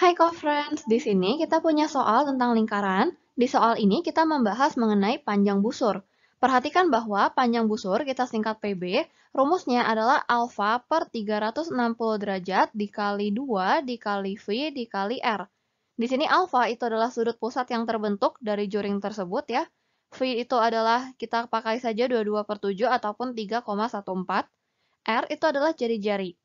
Hai co-friends, di sini kita punya soal tentang lingkaran. Di soal ini kita membahas mengenai panjang busur. Perhatikan bahwa panjang busur kita singkat PB, rumusnya adalah alfa per 360 derajat dikali 2 dikali V dikali R. Di sini alfa itu adalah sudut pusat yang terbentuk dari juring tersebut ya. V itu adalah kita pakai saja 22 per 7 ataupun 3,14. R itu adalah jari-jari.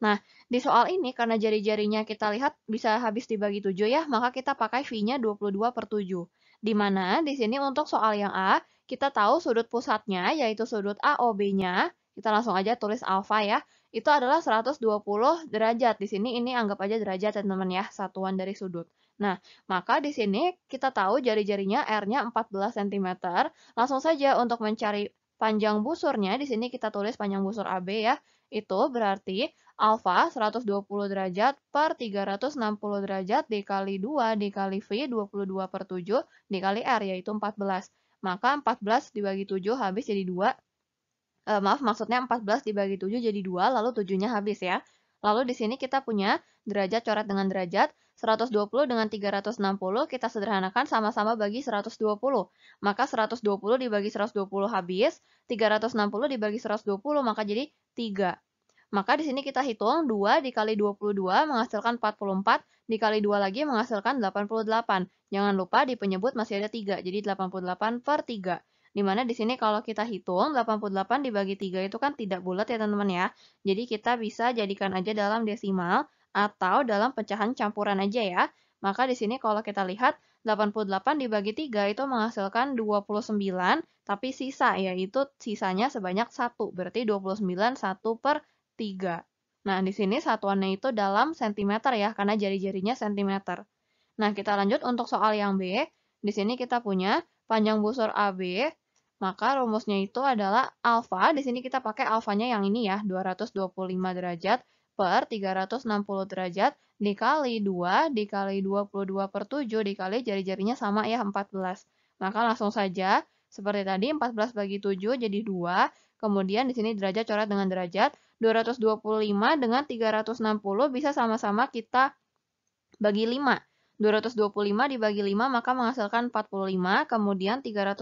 Nah, di soal ini karena jari-jarinya kita lihat bisa habis dibagi 7 ya, maka kita pakai V-nya 22 per 7. Di mana di sini untuk soal yang A, kita tahu sudut pusatnya yaitu sudut AOB-nya, kita langsung aja tulis alfa ya, itu adalah 120 derajat. Di sini ini anggap aja derajat teman-teman ya, satuan dari sudut. Nah, maka di sini kita tahu jari-jarinya R-nya 14 cm. Langsung saja untuk mencari panjang busurnya, di sini kita tulis panjang busur AB ya, itu berarti Alfa 120 derajat per 360 derajat dikali 2 dikali V 22 per 7 dikali R yaitu 14. Maka 14 dibagi 7 habis jadi 2. E, eh, maaf maksudnya 14 dibagi 7 jadi 2 lalu 7-nya habis ya. Lalu di sini kita punya derajat coret dengan derajat. 120 dengan 360 kita sederhanakan sama-sama bagi 120. Maka 120 dibagi 120 habis, 360 dibagi 120 maka jadi 3. Maka di sini kita hitung 2 dikali 22 menghasilkan 44, dikali 2 lagi menghasilkan 88. Jangan lupa di penyebut masih ada 3, jadi 88 per 3. Dimana di sini kalau kita hitung 88 dibagi 3 itu kan tidak bulat ya teman-teman ya. Jadi kita bisa jadikan aja dalam desimal atau dalam pecahan campuran aja ya. Maka di sini kalau kita lihat 88 dibagi 3 itu menghasilkan 29, tapi sisa yaitu sisanya sebanyak 1, berarti 29 1 per 3. Nah, di sini satuannya itu dalam sentimeter ya, karena jari-jarinya sentimeter. Nah, kita lanjut untuk soal yang B. Di sini kita punya panjang busur AB, maka rumusnya itu adalah alfa. Di sini kita pakai alfanya yang ini ya, 225 derajat per 360 derajat dikali 2 dikali 22 per 7 dikali jari-jarinya sama ya 14. Maka langsung saja seperti tadi 14 bagi 7 jadi 2 Kemudian di sini derajat coret dengan derajat. 225 dengan 360 bisa sama-sama kita bagi 5. 225 dibagi 5 maka menghasilkan 45, kemudian 360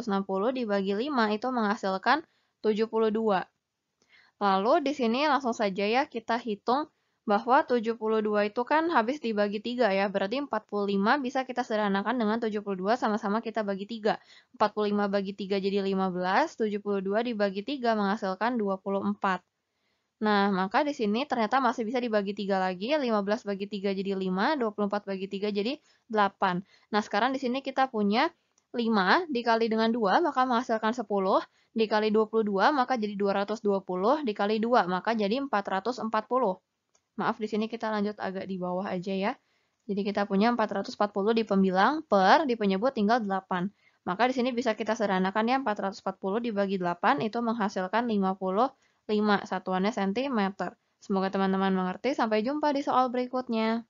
dibagi 5 itu menghasilkan 72. Lalu di sini langsung saja ya kita hitung bahwa 72 itu kan habis dibagi 3 ya, berarti 45 bisa kita sederhanakan dengan 72 sama-sama kita bagi 3. 45 bagi 3 jadi 15, 72 dibagi 3 menghasilkan 24. Nah, maka di sini ternyata masih bisa dibagi 3 lagi, 15 bagi 3 jadi 5, 24 bagi 3 jadi 8. Nah, sekarang di sini kita punya 5 dikali dengan 2 maka menghasilkan 10, dikali 22 maka jadi 220, dikali 2 maka jadi 440. Maaf, di sini kita lanjut agak di bawah aja ya. Jadi kita punya 440 di pembilang per di penyebut tinggal 8. Maka di sini bisa kita sederhanakan ya 440 dibagi 8 itu menghasilkan 55 satuannya sentimeter. Semoga teman-teman mengerti. Sampai jumpa di soal berikutnya.